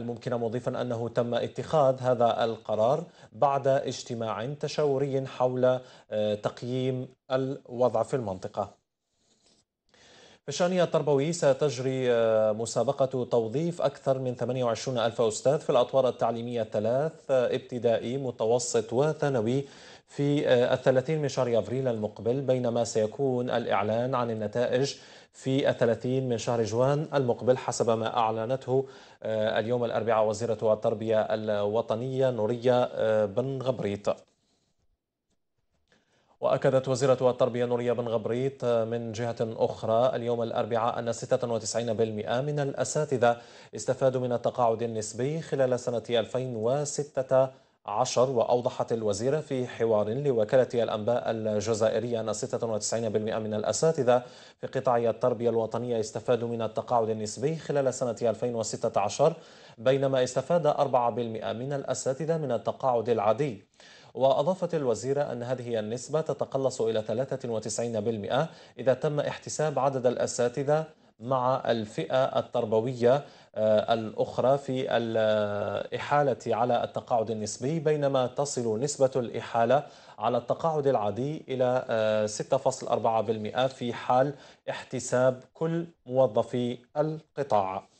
الممكن مضيفا أنه تم اتخاذ هذا القرار بعد اجتماع تشاوري حول آه، تقييم الوضع في المنطقة في الشأنية التربوي ستجري آه، مسابقة توظيف أكثر من 28 ألف أستاذ في الأطوار التعليمية الثلاث آه، ابتدائي متوسط وثانوي في آه، الثلاثين من شهر أفريل المقبل بينما سيكون الإعلان عن النتائج في الثلاثين من شهر جوان المقبل حسب ما أعلنته اليوم الأربعاء وزيرة التربية الوطنية نورية بن غبريت وأكدت وزيرة التربية نوريا بن غبريت آه، من جهة أخرى اليوم الأربعاء أن 96% من الأساتذة استفادوا من التقاعد النسبي خلال سنة 2016 وأوضحت الوزيرة في حوار لوكالة الأنباء الجزائرية أن 96% من الأساتذة في قطاع التربية الوطنية استفادوا من التقاعد النسبي خلال سنة 2016 بينما استفاد 4% من الأساتذة من التقاعد العادي وأضافت الوزيرة أن هذه النسبة تتقلص إلى 93% إذا تم احتساب عدد الأساتذة مع الفئة التربوية آه، الأخرى في الإحالة على التقاعد النسبي بينما تصل نسبة الإحالة على التقاعد العادي إلى 6.4% آه، في حال احتساب كل موظفي القطاع